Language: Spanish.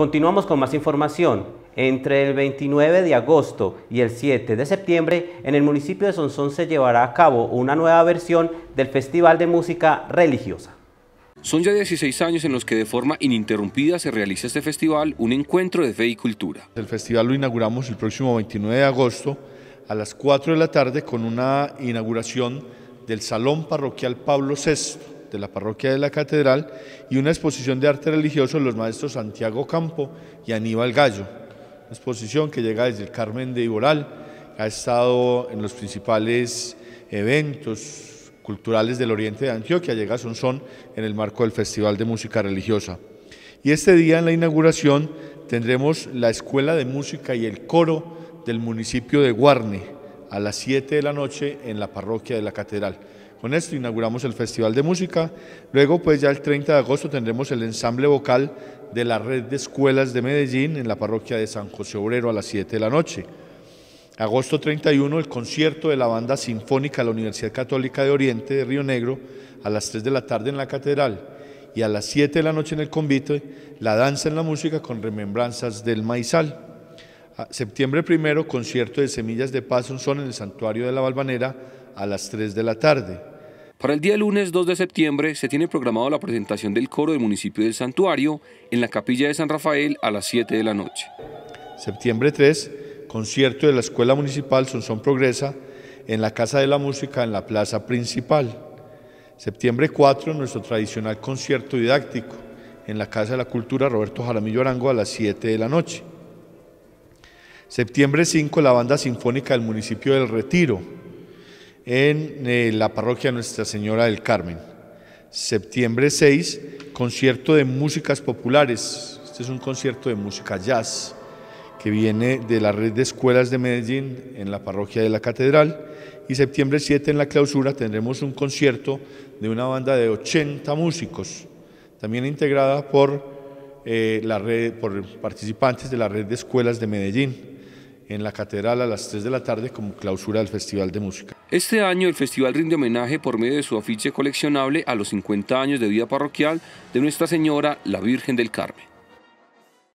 Continuamos con más información. Entre el 29 de agosto y el 7 de septiembre, en el municipio de Sonsón se llevará a cabo una nueva versión del Festival de Música Religiosa. Son ya 16 años en los que de forma ininterrumpida se realiza este festival, un encuentro de fe y cultura. El festival lo inauguramos el próximo 29 de agosto a las 4 de la tarde con una inauguración del Salón Parroquial Pablo VI de la parroquia de la catedral y una exposición de arte religioso de los maestros Santiago Campo y Aníbal Gallo. Una exposición que llega desde el Carmen de Iboral, ha estado en los principales eventos culturales del oriente de Antioquia, llega a son en el marco del Festival de Música Religiosa. Y este día en la inauguración tendremos la Escuela de Música y el Coro del municipio de Guarne a las 7 de la noche en la parroquia de la Catedral. Con esto inauguramos el Festival de Música. Luego, pues ya el 30 de agosto tendremos el ensamble vocal de la Red de Escuelas de Medellín en la parroquia de San José Obrero a las 7 de la noche. Agosto 31, el concierto de la Banda Sinfónica de la Universidad Católica de Oriente de Río Negro a las 3 de la tarde en la Catedral y a las 7 de la noche en el convite, la danza en la música con remembranzas del maizal. septiembre primero, concierto de Semillas de Paz, un son en el Santuario de la Balvanera a las 3 de la tarde. Para el día lunes 2 de septiembre se tiene programado la presentación del coro del municipio del santuario en la capilla de San Rafael a las 7 de la noche. Septiembre 3, concierto de la Escuela Municipal Sonsón Progresa en la Casa de la Música en la Plaza Principal. Septiembre 4, nuestro tradicional concierto didáctico en la Casa de la Cultura Roberto Jaramillo Arango a las 7 de la noche. Septiembre 5, la Banda Sinfónica del Municipio del Retiro en eh, la parroquia Nuestra Señora del Carmen. Septiembre 6, concierto de músicas populares. Este es un concierto de música jazz que viene de la red de escuelas de Medellín en la parroquia de la Catedral. Y septiembre 7 en la clausura tendremos un concierto de una banda de 80 músicos, también integrada por, eh, la red, por participantes de la red de escuelas de Medellín en la Catedral a las 3 de la tarde como clausura del Festival de Música. Este año el festival rinde homenaje por medio de su afiche coleccionable a los 50 años de vida parroquial de Nuestra Señora, la Virgen del Carmen.